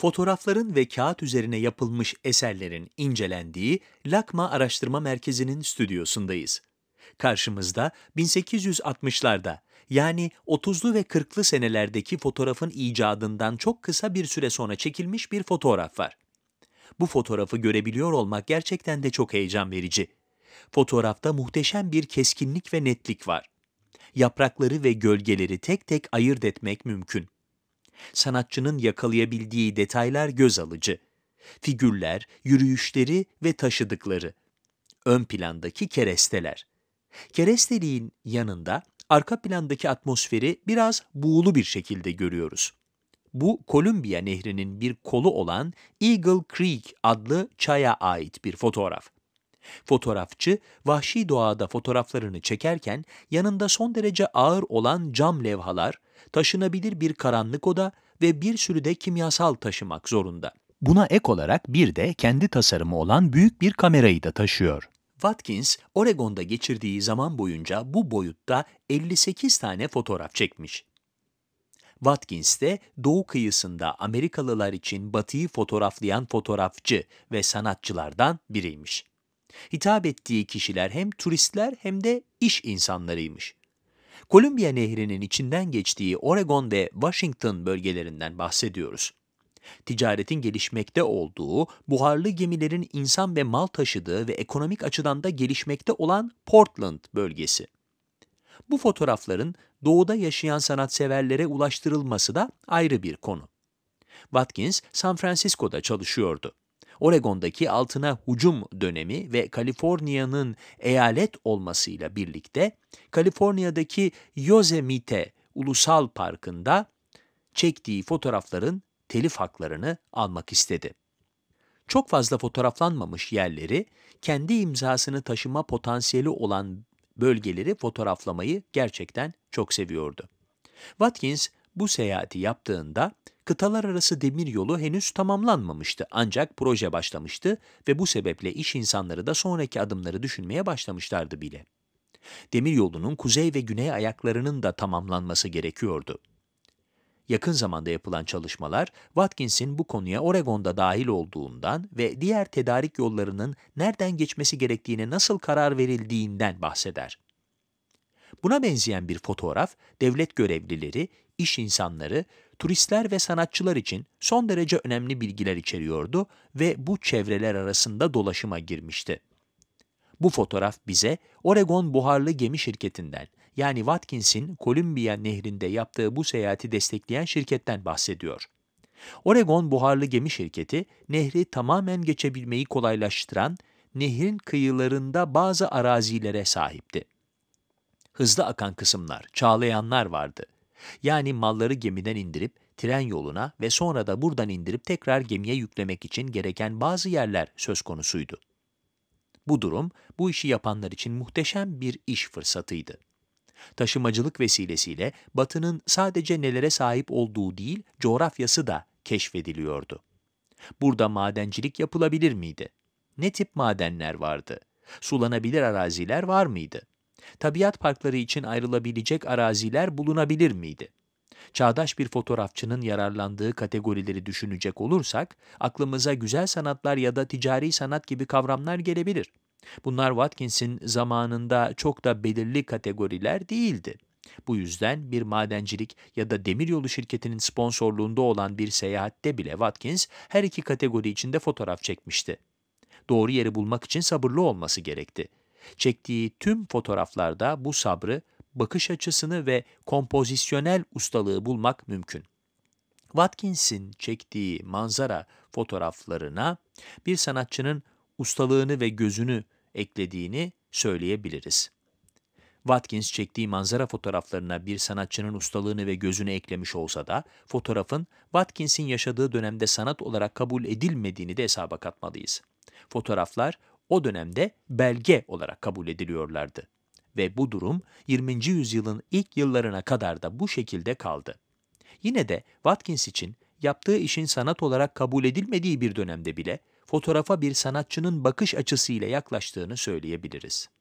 fotoğrafların ve kağıt üzerine yapılmış eserlerin incelendiği Lakma Araştırma Merkezi'nin stüdyosundayız. Karşımızda 1860'larda yani 30'lu ve 40'lı senelerdeki fotoğrafın icadından çok kısa bir süre sonra çekilmiş bir fotoğraf var. Bu fotoğrafı görebiliyor olmak gerçekten de çok heyecan verici. Fotoğrafta muhteşem bir keskinlik ve netlik var. Yaprakları ve gölgeleri tek tek ayırt etmek mümkün. Sanatçının yakalayabildiği detaylar göz alıcı. Figürler, yürüyüşleri ve taşıdıkları. Ön plandaki keresteler. Keresteliğin yanında arka plandaki atmosferi biraz buğulu bir şekilde görüyoruz. Bu Kolumbiya Nehri'nin bir kolu olan Eagle Creek adlı çaya ait bir fotoğraf. Fotoğrafçı vahşi doğada fotoğraflarını çekerken yanında son derece ağır olan cam levhalar, taşınabilir bir karanlık oda ve bir sürü de kimyasal taşımak zorunda. Buna ek olarak bir de kendi tasarımı olan büyük bir kamerayı da taşıyor. Watkins, Oregon'da geçirdiği zaman boyunca bu boyutta 58 tane fotoğraf çekmiş. Watkins de doğu kıyısında Amerikalılar için batıyı fotoğraflayan fotoğrafçı ve sanatçılardan biriymiş. Hitap ettiği kişiler hem turistler hem de iş insanlarıymış. Kolumbiya Nehri'nin içinden geçtiği Oregon ve Washington bölgelerinden bahsediyoruz. Ticaretin gelişmekte olduğu, buharlı gemilerin insan ve mal taşıdığı ve ekonomik açıdan da gelişmekte olan Portland bölgesi. Bu fotoğrafların doğuda yaşayan sanatseverlere ulaştırılması da ayrı bir konu. Watkins, San Francisco'da çalışıyordu. Oregon'daki altına hucum dönemi ve Kaliforniya'nın eyalet olmasıyla birlikte Kaliforniya'daki Yosemite Ulusal Parkı'nda çektiği fotoğrafların telif haklarını almak istedi. Çok fazla fotoğraflanmamış yerleri, kendi imzasını taşıma potansiyeli olan bölgeleri fotoğraflamayı gerçekten çok seviyordu. Watkins bu seyahati yaptığında kıtalar arası demir yolu henüz tamamlanmamıştı ancak proje başlamıştı ve bu sebeple iş insanları da sonraki adımları düşünmeye başlamışlardı bile. Demir yolunun kuzey ve güney ayaklarının da tamamlanması gerekiyordu. Yakın zamanda yapılan çalışmalar, Watkins'in bu konuya Oregon'da dahil olduğundan ve diğer tedarik yollarının nereden geçmesi gerektiğine nasıl karar verildiğinden bahseder. Buna benzeyen bir fotoğraf, devlet görevlileri iş insanları, turistler ve sanatçılar için son derece önemli bilgiler içeriyordu ve bu çevreler arasında dolaşıma girmişti. Bu fotoğraf bize Oregon Buharlı Gemi Şirketi'nden yani Watkins'in Columbia Nehri'nde yaptığı bu seyahati destekleyen şirketten bahsediyor. Oregon Buharlı Gemi Şirketi, nehri tamamen geçebilmeyi kolaylaştıran nehrin kıyılarında bazı arazilere sahipti. Hızlı akan kısımlar, çağlayanlar vardı. Yani malları gemiden indirip tren yoluna ve sonra da buradan indirip tekrar gemiye yüklemek için gereken bazı yerler söz konusuydu. Bu durum bu işi yapanlar için muhteşem bir iş fırsatıydı. Taşımacılık vesilesiyle Batı'nın sadece nelere sahip olduğu değil, coğrafyası da keşfediliyordu. Burada madencilik yapılabilir miydi? Ne tip madenler vardı? Sulanabilir araziler var mıydı? Tabiat parkları için ayrılabilecek araziler bulunabilir miydi? Çağdaş bir fotoğrafçının yararlandığı kategorileri düşünecek olursak, aklımıza güzel sanatlar ya da ticari sanat gibi kavramlar gelebilir. Bunlar Watkins'in zamanında çok da belirli kategoriler değildi. Bu yüzden bir madencilik ya da demiryolu şirketinin sponsorluğunda olan bir seyahatte bile Watkins her iki kategori içinde fotoğraf çekmişti. Doğru yeri bulmak için sabırlı olması gerekti. Çektiği tüm fotoğraflarda bu sabrı, bakış açısını ve kompozisyonel ustalığı bulmak mümkün. Watkins'in çektiği manzara fotoğraflarına bir sanatçının ustalığını ve gözünü eklediğini söyleyebiliriz. Watkins çektiği manzara fotoğraflarına bir sanatçının ustalığını ve gözünü eklemiş olsa da fotoğrafın Watkins'in yaşadığı dönemde sanat olarak kabul edilmediğini de hesaba katmalıyız. Fotoğraflar o dönemde belge olarak kabul ediliyorlardı. Ve bu durum 20. yüzyılın ilk yıllarına kadar da bu şekilde kaldı. Yine de Watkins için yaptığı işin sanat olarak kabul edilmediği bir dönemde bile fotoğrafa bir sanatçının bakış açısıyla yaklaştığını söyleyebiliriz.